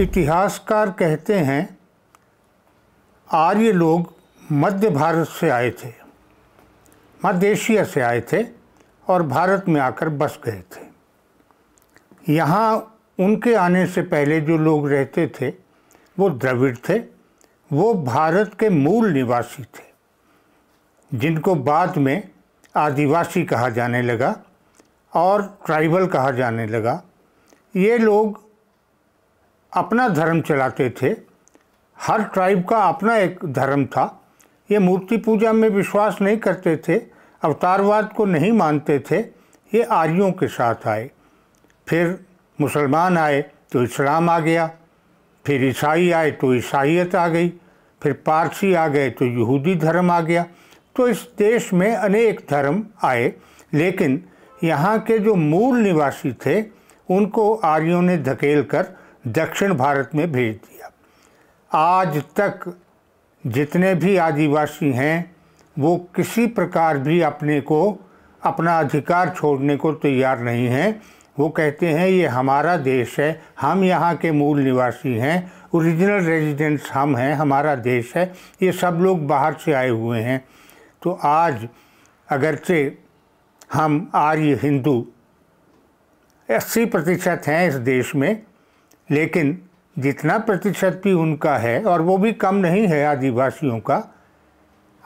इतिहासकार कहते हैं आर्य लोग मध्य भारत से आए थे मध्य एशिया से आए थे और भारत में आकर बस गए थे यहाँ उनके आने से पहले जो लोग रहते थे वो द्रविड़ थे वो भारत के मूल निवासी थे जिनको बाद में आदिवासी कहा जाने लगा और ट्राइबल कहा जाने लगा ये लोग अपना धर्म चलाते थे हर ट्राइब का अपना एक धर्म था ये मूर्ति पूजा में विश्वास नहीं करते थे अवतारवाद को नहीं मानते थे ये आर्यों के साथ आए फिर मुसलमान आए तो इस्लाम आ गया फिर ईसाई आए तो ईसाइत आ गई फिर पारसी आ गए तो यहूदी धर्म आ गया तो इस देश में अनेक धर्म आए लेकिन यहाँ के जो मूल निवासी थे उनको आर्यों ने धकेल कर दक्षिण भारत में भेज दिया आज तक जितने भी आदिवासी हैं वो किसी प्रकार भी अपने को अपना अधिकार छोड़ने को तैयार नहीं हैं वो कहते हैं ये हमारा देश है हम यहाँ के मूल निवासी हैं ओरिजिनल रेजिडेंट्स हम हैं हमारा देश है ये सब लोग बाहर से आए हुए हैं तो आज अगरचे हम आर्य हिंदू अस्सी प्रतिशत हैं इस देश में लेकिन जितना प्रतिशत भी उनका है और वो भी कम नहीं है आदिवासियों का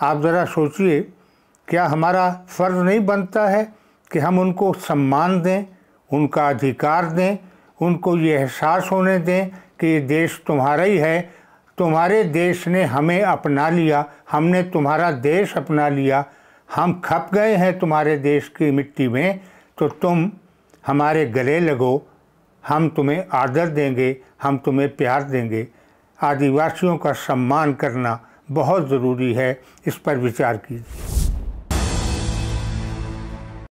आप ज़रा सोचिए क्या हमारा फ़र्ज़ नहीं बनता है कि हम उनको सम्मान दें उनका अधिकार दें उनको ये एहसास होने दें कि ये देश तुम्हारा ही है तुम्हारे देश ने हमें अपना लिया हमने तुम्हारा देश अपना लिया हम खप गए हैं तुम्हारे देश की मिट्टी में तो तुम हमारे गले लगो हम तुम्हें आदर देंगे हम तुम्हें प्यार देंगे आदिवासियों का सम्मान करना बहुत ज़रूरी है इस पर विचार कीजिए